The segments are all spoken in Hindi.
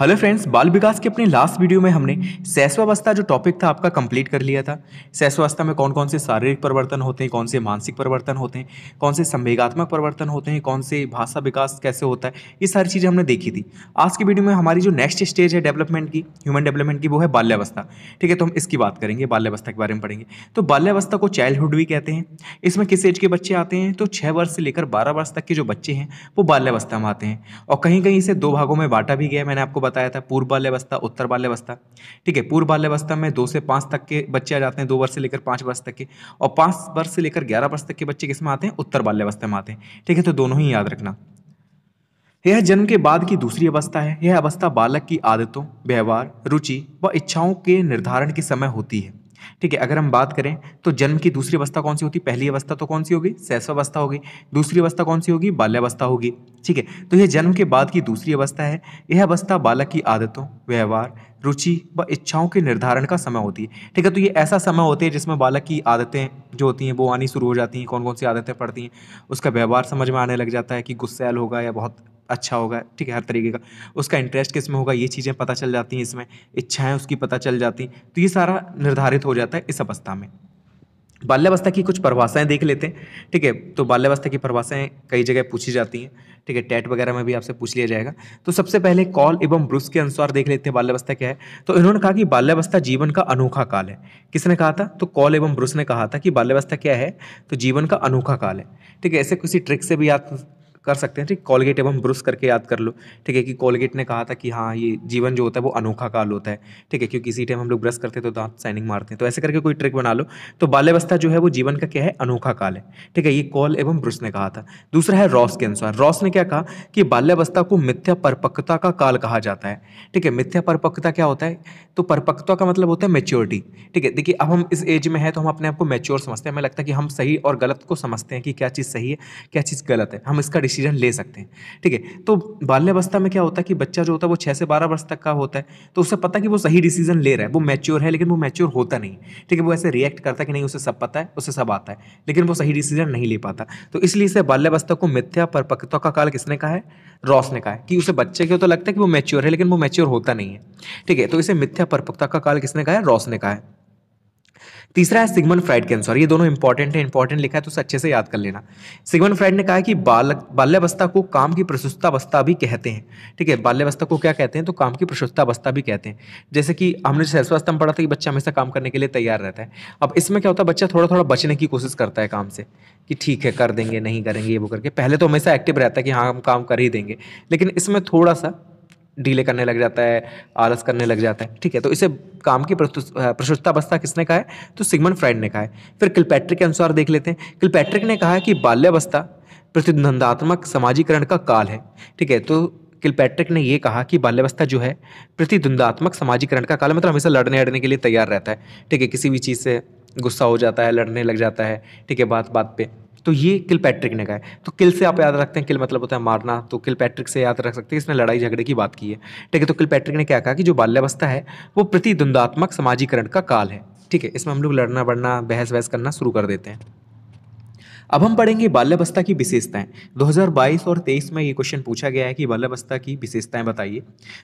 हेलो फ्रेंड्स बाल विकास के अपने लास्ट वीडियो में हमने सैसवावस्था जो टॉपिक था आपका कंप्लीट कर लिया था सैसवावस्था में कौन कौन से शारीरिक परिवर्तन होते हैं कौन से मानसिक परिवर्तन होते हैं कौन से संवेगात्मक परिवर्तन होते हैं कौन से भाषा विकास कैसे होता है ये सारी चीज़ें हमने देखी थी आज की वीडियो में हमारी जो नेक्स्ट स्टेज है डेवलपमेंट की ह्यूमन डेवलपमेंट की वो है बाल्यावस्था ठीक है तो हम इसकी बात करेंगे बाल्यावस्था के बारे में पढ़ेंगे तो बाल्यावस्था को चाइल्डहुड भी कहते हैं इसमें किस एज के बच्चे आते हैं तो छः वर्ष से लेकर बारह वर्ष तक के जो बच्चे हैं वो बाल्यावस्था में आते हैं और कहीं कहीं इसे दो भागों में बांटा भी गया मैंने आपको बताया था पूर्व बाल्यावस्था उत्तर बाल्यावस्था ठीक है पूर्व बाल्यावस्था में दो से पाँच तक के बच्चे आ जाते हैं दो वर्ष से लेकर पाँच वर्ष तक के और पाँच वर्ष से लेकर ग्यारह वर्ष तक के बच्चे किस में आते हैं उत्तर बाल्यावस्था में आते हैं ठीक है तो दोनों ही याद रखना यह जन्म के बाद की दूसरी अवस्था है यह अवस्था बालक की आदतों व्यवहार रुचि व इच्छाओं के निर्धारण के समय होती है ठीक है अगर हम बात करें तो जन्म की दूसरी अवस्था कौन सी होती है पहली अवस्था तो कौन सी होगी अवस्था होगी दूसरी अवस्था कौन सी होगी बाल्यावस्था होगी ठीक है तो यह जन्म के बाद की दूसरी अवस्था है यह अवस्था बालक की आदतों व्यवहार रुचि व इच्छाओं के निर्धारण का समय होती है ठीक है तो ये ऐसा समय होते हैं जिसमें बालक की आदतें जो होती हैं वो आनी शुरू हो जाती हैं कौन कौन सी आदतें पड़ती हैं उसका व्यवहार समझ में आने लग जाता है कि गुस्सैल होगा या बहुत अच्छा होगा ठीक है हर तरीके का उसका इंटरेस्ट किस में होगा ये चीज़ें पता चल जाती हैं इसमें इच्छाएं उसकी पता चल जाती तो ये सारा निर्धारित हो जाता है इस अवस्था में बाल्यावस्था की कुछ परिभाषाएं देख लेते हैं ठीक है तो बाल्यावस्था की परिभाषाएं कई जगह पूछी जाती हैं ठीक है टेट वगैरह में भी आपसे पूछ लिया जाएगा तो सबसे पहले कॉल एवं ब्रूस के अनुसार देख लेते हैं बाल्यावस्था क्या है तो इन्होंने कहा कि बाल्यावस्था जीवन का अनोखा काल है किसने कहा था तो कॉल एवं ब्रुस ने कहा था कि बाल्यावस्था क्या है तो जीवन का अनोखा काल है ठीक है ऐसे किसी ट्रिक से भी याद कर सकते हैं ठीक कॉलगेट एवं ब्रुश करके याद कर लो ठीक है कि कॉलगेट ने कहा था कि हाँ ये जीवन जो होता है वो अनोखा काल होता है ठीक है क्योंकि इसी टाइम हम लोग ब्रश करते हैं तो दांत साइनिंग मारते हैं तो ऐसे करके कोई ट्रिक बना लो तो बाल्यावस्था जो है वो जीवन का क्या है अनोखा काल है ठीक है ये कॉल एवं ब्रुश ने कहा था दूसरा है रॉस के अनुसार रॉस ने क्या कहा कि बाल्यावस्था को मिथ्या परपक्वता का काल कहा जाता है ठीक है मिथ्या परपक्वता क्या होता है तो परपक्वता का मतलब होता है मेच्योरिटी ठीक है देखिए अब हम इस एज में है तो हम अपने आप को मेच्योर समझते हैं हमें लगता है कि हम सही और गलत को समझते हैं कि क्या चीज़ सही है क्या चीज़ गलत है हम इसका डिसीजन ले सकते हैं ठीक है तो बाल्यावस्था में क्या होता है कि बच्चा जो होता है वो छः से बारह वर्ष तक का होता है तो उसे पता है कि वो सही डिसीजन ले रहा है वो मैच्योर है लेकिन वो मैच्योर होता नहीं ठीक है वो ऐसे रिएक्ट करता है कि नहीं उसे सब पता है उसे सब आता है लेकिन वो सही डिसीजन नहीं ले पाता तो इसलिए इसे बाल्यावस्था को मिथ्या परपक्ता का काल किसने कहा है रॉस ने कहा है कि उसे बच्चे को तो लगता है कि वो मैच्योर है लेकिन वो मैच्योर होता नहीं है ठीक है तो इसे मिथ्या परपक्ता का काल किसने कहा है रॉस ने कहा है तीसरा है सिगमन फ्राइड के अनुसार ये दोनों इंपॉर्टेंट है इंपॉर्टेंट लिखा है तो उसे अच्छे से याद कर लेना सिगमन फ्राइड ने कहा कि बालक बाल्यावस्था को काम की प्रशुस्तावस्था भी कहते हैं ठीक है बाल्यावस्था को क्या कहते हैं तो काम की प्रशुस्तावस्था भी कहते हैं जैसे कि हमने सरस्वावस्था में पढ़ा था कि बच्चा हमेशा काम करने के लिए तैयार रहता है अब इसमें क्या होता है बच्चा थोड़ा थोड़ा बचने की कोशिश करता है काम से कि ठीक है कर देंगे नहीं करेंगे ये वो करके पहले तो हमेशा एक्टिव रहता है कि हाँ हम काम कर ही देंगे लेकिन इसमें थोड़ा सा डीले करने लग जाता है आलस करने लग जाता है ठीक है तो इसे काम की अवस्था किसने कहा है तो सिगमन फ्राइड ने कहा है फिर किलपैट्रिक के अनुसार देख लेते हैं किलपैट्रिक ने कहा है कि बाल्यावस्था प्रतिद्वंदात्मक समाजीकरण का काल है ठीक है तो किलपैट्रिक ने यह कहा कि बाल्यावस्था जो है प्रतिद्वंदात्मक समाजीकरण का काल मतलब हमेशा लड़ने अड़ने के लिए तैयार रहता है ठीक है किसी भी चीज़ से गुस्सा हो जाता है लड़ने लग जाता है ठीक है बात बात पर तो ये किल पैट्रिक ने कहा है तो किल से आप याद रखते हैं किल मतलब होता है मारना तो किल पैट्रिक से याद रख सकते हैं इसने लड़ाई झगड़े की बात की है ठीक है तो किल पैट्रिक ने क्या कहा कि जो बाल्यावस्था है वो प्रतिद्वंदात्मक समाजीकरण का काल है ठीक है इसमें हम लोग लड़ना बढ़ना बहस बहस करना शुरू कर देते हैं अब हम पढ़ेंगे बाल्यावस्था की विशेषताएं 2022 और 23 में ये क्वेश्चन पूछा गया है कि बाल्यावस्था की विशेषताएं बताइए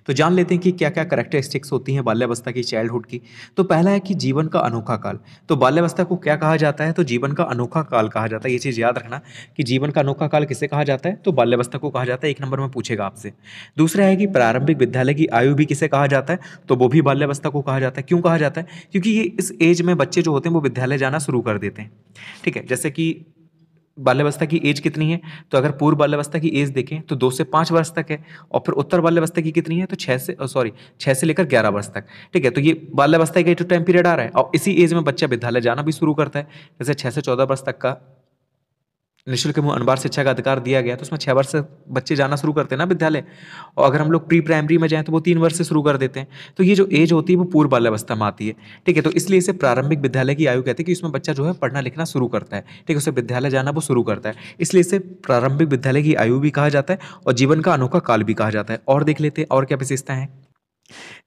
तो जान लेते हैं कि क्या क्या करेक्टरिस्टिक्स होती हैं बाल्यावस्था की चाइल्डहुड की तो पहला है कि जीवन का अनोखा काल तो बाल्यावस्था को क्या कहा जाता है तो जीवन का अनोखा काल कहा जाता है ये चीज़ याद रखना कि जीवन का अनोखा काल किसे कहा जाता है तो बाल्यावस्था को कहा जाता है एक नंबर में पूछेगा आपसे दूसरा है कि प्रारंभिक विद्यालय की आयु भी किसे कहा जाता है तो वो भी बाल्यावस्था को कहा जाता है क्यों कहा जाता है क्योंकि ये इस एज में बच्चे जो होते हैं वो विद्यालय जाना शुरू कर देते हैं ठीक है जैसे कि बाल्यावस्था की एज कितनी है तो अगर पूर्व बाल्यावस्था की एज देखें तो दो से पाँच वर्ष तक है और फिर उत्तर बाल्यावस्था की कितनी है तो छः से सॉरी छः से लेकर ग्यारह वर्ष तक ठीक है तो ये बाल्यावस्था का जो टाइम पीरियड आ रहा है और इसी एज में बच्चा विद्यालय जाना भी शुरू करता है जैसे छः से चौदह वर्ष तक का निःशुल्क अनिवार्य शिक्षा का अधिकार दिया गया तो उसमें छः वर्ष से बच्चे जाना शुरू करते हैं ना विद्यालय और अगर हम लोग प्री प्राइमरी में जाएँ तो वो तीन वर्ष से शुरू कर देते हैं तो ये जो एज होती है वो पूर्व बाल्यावस्था में आती है ठीक है तो इसलिए इसे प्रारंभिक विद्यालय की आयु कहते हैं कि इसमें बच्चा जो है पढ़ना लिखना शुरू करता है ठीक है उसे विद्यालय जाना वो शुरू करता है इसलिए इसे प्रारंभिक विद्यालय की आयु भी कहा जाता है और जीवन का अनोखा काल भी कहा जाता है और देख लेते हैं और क्या विशेषता है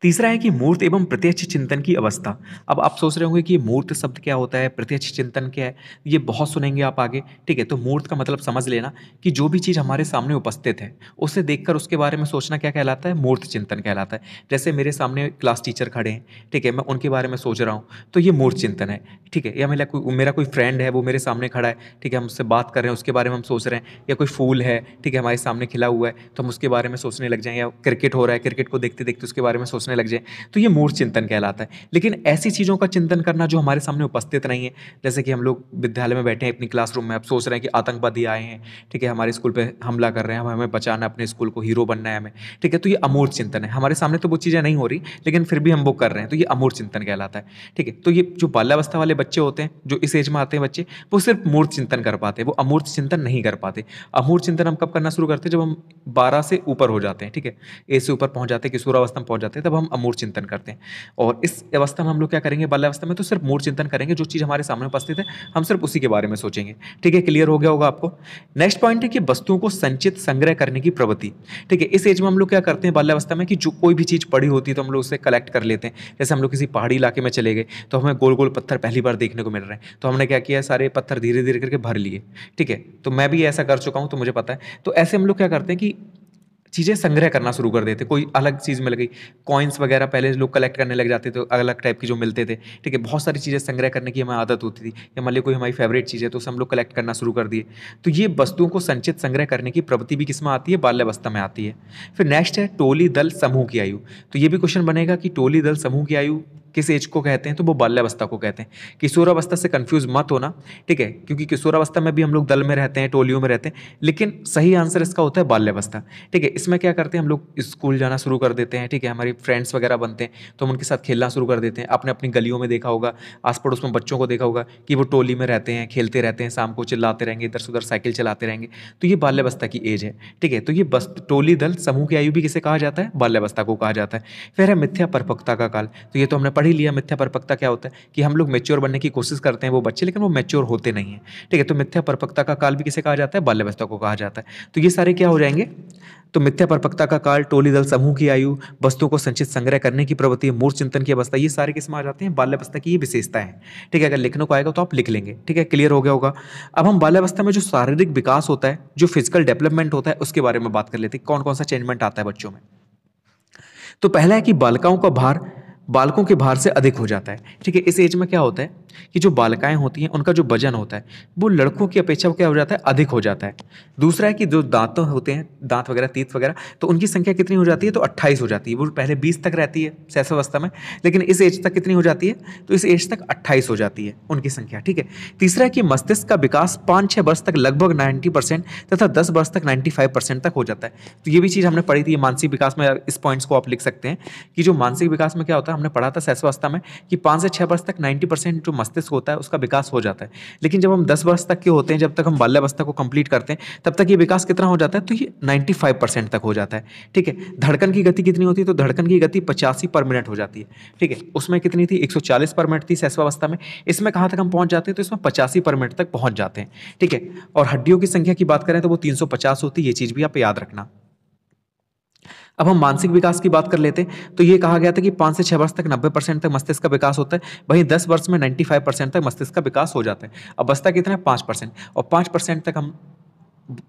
तीसरा है कि मूर्त एवं प्रत्यक्ष चिंतन की अवस्था अब आप सोच रहे होंगे कि मूर्त शब्द क्या होता है प्रत्यक्ष चिंतन क्या है ये बहुत सुनेंगे आप आगे ठीक है तो मूर्त का मतलब समझ लेना कि जो भी चीज़ हमारे सामने उपस्थित है उसे देखकर उसके बारे में सोचना क्या कहलाता है मूर्त चिंतन कहलाता है जैसे मेरे सामने क्लास टीचर खड़े हैं ठीक है मैं उनके बारे में सोच रहा हूँ तो ये मूर्त चिंतन है ठीक है या मेरा कोई मेरा कोई फ्रेंड है वो मेरे सामने खड़ा है ठीक है हम उससे बात कर रहे हैं उसके बारे में हम सोच रहे हैं या कोई फूल है ठीक है हमारे सामने खिला हुआ है तो हम उसके बारे में सोचने लग जाएँ या क्रिकेट हो रहा है क्रिकेट को देखते देखते उसके बारे बारे में सोचने लग जाए तो ये मूर्ख चिंतन कहलाता है लेकिन ऐसी चीज़ों का चिंतन करना जो हमारे सामने उपस्थित नहीं है जैसे कि हम लोग विद्यालय में बैठे हैं अपनी क्लासरूम में अब सोच रहे हैं कि आतंकवादी आए हैं ठीक है हमारे स्कूल पर हमला कर रहे हैं हमें बचाना अपने स्कूल को हीरो बनना है हमें ठीक है तो ये अमूर्त चिंतन है हमारे सामने तो वो चीज़ें नहीं हो रही लेकिन फिर भी हम वो कर रहे हैं तो ये अमूर्त चिंतन कहलाता है ठीक है तो ये जो बाल्यावस्था वाले बच्चे होते हैं जो इस एज में आते हैं बच्चे वो सिर्फ मूर्त चिंतन कर पाते हैं वो अमूर्त चिंतन नहीं कर पाते अमूर्त चिंतन हम कब करना शुरू करते हैं जब हम बारह से ऊपर हो जाते हैं ठीक है ए से ऊपर पहुँच जाते हैं किशोरावस्था में पहुंच जाते हैं तब हम अमूर चिंतन करते हैं और इस अवस्था में हम लोग क्या करेंगे बाल्य अवस्था में तो सिर्फ मूर चिंतन करेंगे जो चीज़ हमारे सामने उपस्थित है हम सिर्फ उसी के बारे में सोचेंगे ठीक है क्लियर हो गया होगा आपको नेक्स्ट पॉइंट है कि वस्तुओं को संचित संग्रह करने की प्रवृत्ति ठीक है इस एज में हम लोग क्या करते हैं बाल्यावस्था में कि जो कोई भी चीज़ पड़ी होती है तो हम लोग उसे कलेक्ट कर लेते हैं जैसे हम लोग किसी पहाड़ी इलाके में चले गए तो हमें गोल गोल पत्थर पहली बार देखने को मिल रहे हैं तो हमने क्या किया सारे पत्थर धीरे धीरे करके भर लिए ठीक है तो मैं भी ऐसा कर चुका हूँ तो मुझे पता है तो ऐसे हम लोग क्या करते हैं कि चीज़ें संग्रह करना शुरू कर देते कोई अलग चीज़ मिल गई कॉइन्स वगैरह पहले लोग कलेक्ट करने लग जाते थे अलग टाइप की जो मिलते थे ठीक है बहुत सारी चीज़ें संग्रह करने की हमें आदत होती थी या मान ली कोई हमारी फेवरेट चीज़ है तो उसे हम लोग कलेक्ट करना शुरू कर दिए तो ये वस्तुओं को संचित संग्रह करने की प्रवृत्ति भी किसमें आती है बाल्यावस्था में आती है फिर नेक्स्ट है टोली दल समूह की आयु तो ये भी क्वेश्चन बनेगा कि टोली दल समूह की आयु किस एज को कहते हैं तो वो बाल्यावस्था को कहते हैं किशोरावस्था से कन्फ्यूज मत होना ठीक है क्योंकि किशोरावस्था में भी हम लोग दल में रहते हैं टोलियों में रहते हैं लेकिन सही आंसर इसका होता है बाल्यावस्था ठीक है इसमें क्या करते हैं हम लोग स्कूल जाना शुरू कर देते हैं ठीक है हमारी फ्रेंड्स वगैरह बनते हैं तो हम उनके साथ खेलना शुरू कर देते हैं आपने अपनी गलियों में देखा होगा आस पड़ोस में बच्चों को देखा होगा कि वो टोली में रहते हैं खेलते रहते हैं शाम को चिल्लाते रहेंगे इधर से उधर साइकिल चलाते रहेंगे तो ये बाल्यावस्था की एज है ठीक है तो ये बस टोली दल समूह की आयु भी किसे कहा जाता है बाल्यावस्था को कहा जाता है फिर है मिथ्या परपक्ता का काल तो ये तो हमने पढ़ पढ़ ही लिया मिथ्या परिपक्ता क्या होता है कि हम लोग मेच्योर बनने की कोशिश करते हैं वो बच्चे लेकिन वो मेच्योर होते नहीं हैं ठीक है तो मिथ्या परिपक्ता का काल भी किसे कहा जाता है बाल्यवस्था को कहा जाता है तो ये सारे क्या हो जाएंगे तो मिथ्या परपक्ता का काल टोली दल समूह की आयु वस्तुओं को संचित संग्रह करने की प्रवृत्ति मूल चिंतन की अवस्था ये सारे किस्म आ जाते हैं बाल्यावस्था की ये विशेषता है ठीक है अगर लिखने को आएगा तो आप लिख लेंगे ठीक है क्लियर हो गया होगा अब हम बाल्यावस्था में जो शारीरिक विकास होता है जो फिजिकल डेवलपमेंट होता है उसके बारे में बात कर लेते हैं कौन कौन सा चेंजमेंट आता है बच्चों में तो पहला है कि बालिकाओं का भार बालकों के भार से अधिक हो जाता है ठीक है इस एज में क्या होता है कि जो बालिकाएं होती हैं उनका जो वजन होता है वो लड़कों की अपेक्षा क्या हो जाता है अधिक हो जाता है दूसरा है कि जो दांतों होते हैं दांत वगैरह तीत वगैरह तो उनकी संख्या कितनी हो जाती है तो अट्ठाईस हो जाती है वो पहले बीस तक रहती है शैशवावस्था में लेकिन इस एज तक कितनी हो जाती है तो इस एज तक अट्ठाईस हो जाती है उनकी संख्या ठीक है तीसरा है कि मस्तिष्क का विकास पाँच छः वर्ष तक लगभग नाइन्टी परसेंट तथा दस वर्ष तक नाइन्टी फाइव परसेंट तक हो जाता है तो ये भी चीज़ हमने पढ़ी थी मानसिक विकास में इस पॉइंट्स को आप लिख सकते हैं कि जो मानसिक विकास में क्या होता है हमने पढ़ा था अवस्था में कि पाँच से छः वर्ष तक नाइन्टी परसेंट जो मस्तिष्क होता है उसका विकास हो जाता है लेकिन जब हम दस वर्ष तक के होते हैं जब तक हम बाल्यावस्था को कंप्लीट करते हैं तब तक ये विकास कितना हो जाता है तो ये नाइन्टी फाइव परसेंट तक हो जाता है ठीक है धड़कन की गति कितनी होती है तो धड़कन की गति पचासी पर मिनट हो जाती है ठीक है उसमें कितनी थी एक सौ चालीस पर मिनट थी शैशवावस्था में इसमें कहाँ तक हम पहुँच जाते हैं तो इसमें पचासी पर मिनट तक पहुँच जाते हैं ठीक है और हड्डियों की संख्या की बात करें तो वो तीन सौ पचास होती है ये चीज़ भी आप याद रखना अब हम मानसिक विकास की बात कर लेते तो ये कहा गया था कि पाँच से छः वर्ष तक नब्बे परसेंट तक मस्तिष्क का विकास होता है वहीं दस वर्ष में नाइन्टी फाइव परसेंट तक मस्तिष्क का विकास हो जाता है अब बसता कितना है पाँच परसेंट और पाँच परसेंट तक हम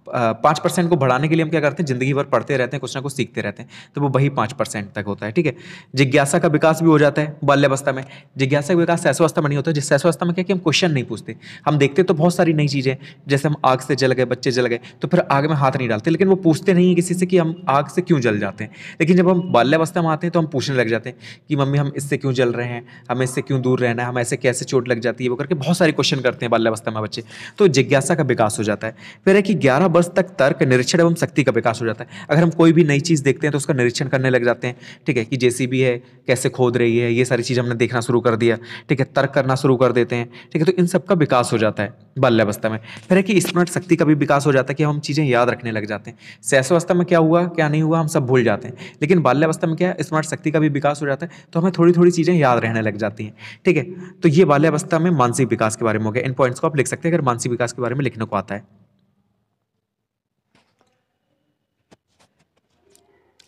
पाँच परसेंट को बढ़ाने के लिए हम क्या करते हैं जिंदगी भर पढ़ते रहते हैं कुछ ना कुछ सीखते रहते हैं तो वो वही पाँच परसेंट तक होता है ठीक है जिज्ञासा का विकास भी हो जाता है बाल्यावस्था में जिज्ञासा का विकास अवस्था में नहीं होता जिस अवस्था में क्या कि हम क्वेश्चन नहीं पूछते हम देखते तो बहुत सारी नई चीज़ें जैसे हम आग से जल गए बच्चे जल गए तो फिर आग में हाथ नहीं डालते लेकिन वो पूछते नहीं है किसी से कि हम आग से क्यों जल जाते हैं लेकिन जब हम बाल्यावस्था में आते हैं तो हम पूछने लग जाते हैं कि मम्मी हम इससे क्यों जल रहे हैं हमें इससे क्यों दूर रहना है हम ऐसे कैसे चोट लग जाती है वो करके बहुत सारे क्वेश्चन करते हैं बाल्यावस्था में बच्चे तो जिज्ञासा का विकास हो जाता है फिर है कि ग्यारह वर्ष तक तर्क निरीक्षण एवं शक्ति का विकास हो जाता है अगर हम कोई भी नई चीज़ देखते हैं तो उसका निरीक्षण करने लग जाते हैं ठीक है कि जैसी भी है कैसे खोद रही है ये सारी चीज़ हमने देखना शुरू कर दिया ठीक है तर्क करना शुरू कर देते हैं ठीक है तो इन सब का विकास हो जाता है बाल्यावस्था में फिर है कि स्मृत शक्ति का भी विकास हो जाता है कि हम चीज़ें याद रखने लग जाते हैं शैशवावस्था में क्या हुआ क्या नहीं हुआ हम सब भूल जाते हैं लेकिन बाल्यावस्था में क्या है स्मार्ट शक्ति का भी विकास हो जाता है तो हमें थोड़ी थोड़ी चीज़ें याद रहने लग जाती हैं ठीक है तो ये बाल्यावस्था में मानसिक विकास के बारे में हो गया इन पॉइंट्स को आप लिख सकते हैं अगर मानसिक विकास के बारे में लिखने को आता है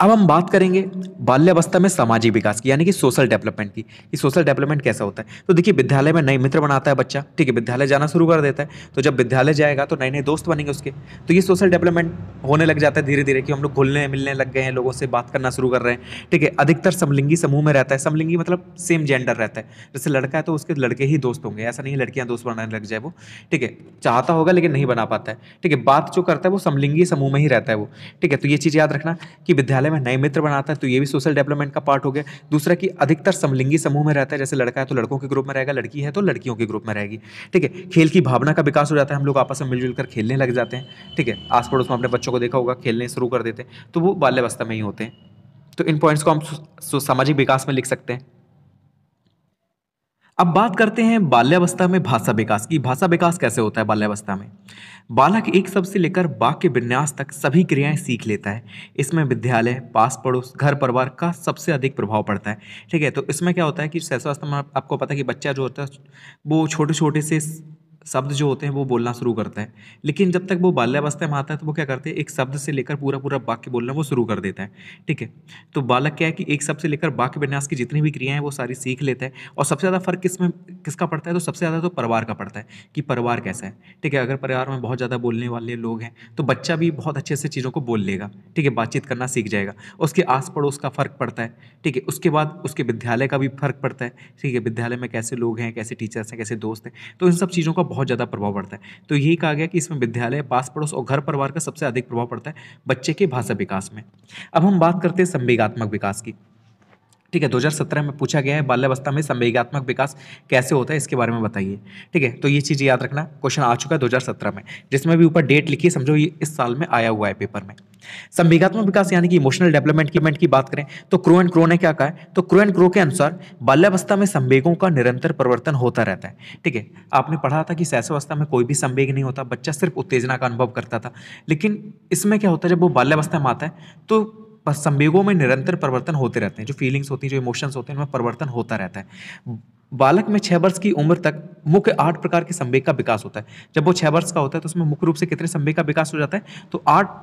अब हम बात करेंगे बाल्यावस्था में सामाजिक विकास की यानी कि सोशल डेवलपमेंट की कि सोशल डेवलपमेंट कैसा होता है तो देखिए विद्यालय में नए मित्र बनाता है बच्चा ठीक है विद्यालय जाना शुरू कर देता है तो जब विद्यालय जाएगा तो नए नए दोस्त बनेंगे उसके तो ये सोशल डेवलपमेंट होने लग जाता है धीरे धीरे कि हम लोग घुलने मिलने लग गए हैं लोगों से बात करना शुरू कर रहे हैं ठीक है अधिकतर समलिंगी समूह में रहता है समलिंगी मतलब सेम जेंडर रहता है जैसे लड़का है तो उसके लड़के ही दोस्त होंगे ऐसा नहीं है लड़कियाँ दोस्त बनाने लग जाए वो ठीक है चाहता होगा लेकिन नहीं बना पाता है ठीक है बात जो करता है वो समलिंगी समूह में ही रहता है वो ठीक है तो ये चीज़ याद रखना कि विद्यालय विद्यालय में नए मित्र बनाता है तो ये भी सोशल डेवलपमेंट का पार्ट हो गया दूसरा कि अधिकतर समलिंगी समूह में रहता है जैसे लड़का है तो लड़कों के ग्रुप में रहेगा लड़की है तो लड़कियों के ग्रुप में रहेगी ठीक है खेल की भावना का विकास हो जाता है हम लोग आपस में मिलजुल कर खेलने लग जाते हैं ठीक है आस पड़ोस में अपने बच्चों को देखा होगा खेलने शुरू कर देते हैं तो वो बाल्यावस्था में ही होते हैं तो इन पॉइंट्स को हम सामाजिक विकास में लिख सकते हैं अब बात करते हैं बाल्यावस्था में भाषा विकास की भाषा विकास कैसे होता है बाल्यावस्था में बालक एक शब्द से लेकर वाक्य विन्यास तक सभी क्रियाएं सीख लेता है इसमें विद्यालय पास पड़ोस घर परिवार का सबसे अधिक प्रभाव पड़ता है ठीक है तो इसमें क्या होता है कि शैशवावस्था में आपको पता है कि बच्चा जो होता है वो छोटे छोटे से शब्द जो होते हैं वो बोलना शुरू करता है लेकिन जब तक वो बाल्यावस्था में आता है तो वो क्या करते हैं एक शब्द से लेकर पूरा पूरा वाक्य बोलना वो शुरू कर देता है ठीक है तो बालक क्या है कि एक शब्द से लेकर वाक्य विन्यास की जितनी भी क्रियाएं वो सारी सीख लेता है और सबसे ज़्यादा फर्क किस में किसका पड़ता है तो सबसे ज़्यादा तो परिवार का पड़ता है कि परिवार कैसा है ठीक है अगर परिवार में बहुत ज़्यादा बोलने वाले लोग हैं तो बच्चा भी बहुत अच्छे से चीज़ों को बोल लेगा ठीक है बातचीत करना सीख जाएगा उसके आस पड़ोस का फ़र्क पड़ता है ठीक है उसके बाद उसके विद्यालय का भी फर्क पड़ता है ठीक है विद्यालय में कैसे लोग हैं कैसे टीचर्स हैं कैसे दोस्त हैं तो इन सब चीज़ों का बहुत ज़्यादा प्रभाव पड़ता है तो यही कहा गया कि इसमें विद्यालय पास पड़ोस और घर परिवार का सबसे अधिक प्रभाव पड़ता है बच्चे के भाषा विकास में अब हम बात करते हैं संवेगात्मक विकास की ठीक है 2017 में पूछा गया है बाल्यावस्था में संवेगात्मक विकास कैसे होता है इसके बारे में बताइए ठीक है तो ये चीज़ याद रखना क्वेश्चन आ चुका है 2017 में जिसमें भी ऊपर डेट लिखी समझो ये इस साल में आया हुआ है पेपर में संवेगात्मक विकास यानी कि इमोशनल डेवलपमेंट की की बात करें तो क्रो एंड क्रो ने क्या कहा है तो क्रो एंड क्रो के अनुसार बाल्यावस्था में संवेगों का निरंतर परिवर्तन होता रहता है ठीक है आपने पढ़ा था कि शैशवावस्था में कोई भी संवेग नहीं होता बच्चा सिर्फ उत्तेजना का अनुभव करता था लेकिन इसमें क्या होता है जब वो बाल्यावस्था में आता है तो पर संवेगों में निरंतर परिवर्तन होते रहते हैं जो फीलिंग्स होती हैं जो इमोशंस होते हैं उनमें परिवर्तन होता रहता है बालक में छः वर्ष की उम्र तक मुख्य आठ प्रकार के संवेग का विकास होता है जब वो छः वर्ष का होता है तो उसमें मुख्य रूप से कितने संवेग का विकास हो जाता है तो आठ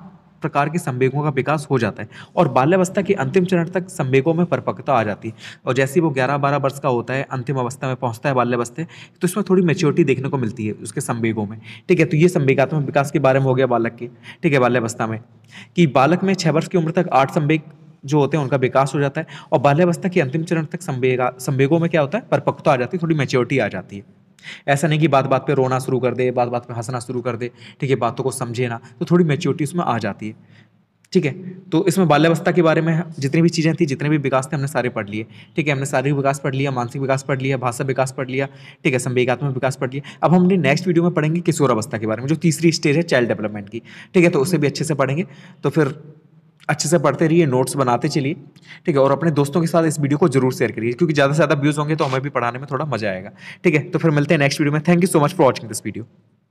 प्रकार के संवेगों का विकास हो जाता है और बाल्यावस्था के अंतिम चरण तक संवेगों में परिपक्वता आ जाती है और जैसे ही वो ग्यारह बारह वर्ष का होता है अंतिम अवस्था में पहुंचता है बाल्यावस्था तो इसमें थोड़ी मेच्योरिटी देखने को मिलती है उसके संवेगों में ठीक है तो ये संवेगात्मक विकास के बारे में हो गया बालक के ठीक है बाल्यावस्था में कि बालक में छः वर्ष की उम्र तक आठ संवेग जो होते हैं उनका विकास हो जाता है और बाल्यावस्था के अंतिम चरण तक संवेगा संवेगों में क्या होता है परिपक्वता आ जाती है थोड़ी मेच्योरिटी आ जाती है ऐसा नहीं कि बात बात पे रोना शुरू कर दे बात बात पे हंसना शुरू कर दे ठीक है बातों को समझे ना तो थोड़ी मेच्योरिटी उसमें आ जाती है ठीक है तो इसमें बाल्यावस्था के बारे में जितनी भी चीज़ें थी जितने भी विकास थे हमने सारे पढ़ लिए ठीक है हमने शारीरिक विकास पढ़ लिया मानसिक विकास पढ़ लिया भाषा विकास पढ़ लिया ठीक है संवेगात्मक विकास पढ़ लिया अब हमने नेक्स्ट वीडियो में पढ़ेंगे किशोर अवस्था के बारे में जो तीसरी स्टेज है चाइल्ड डेवलपमेंट की ठीक है तो उसे भी अच्छे से पढ़ेंगे तो फिर अच्छे से पढ़ते रहिए नोट्स बनाते चलिए ठीक है और अपने दोस्तों के साथ इस वीडियो को जरूर शेयर करिए क्योंकि ज़्यादा से ज़्यादा व्यूज़ होंगे तो हमें भी पढ़ाने में थोड़ा मजा आएगा ठीक है तो फिर मिलते हैं नेक्स्ट वीडियो में thank you so much for watching this video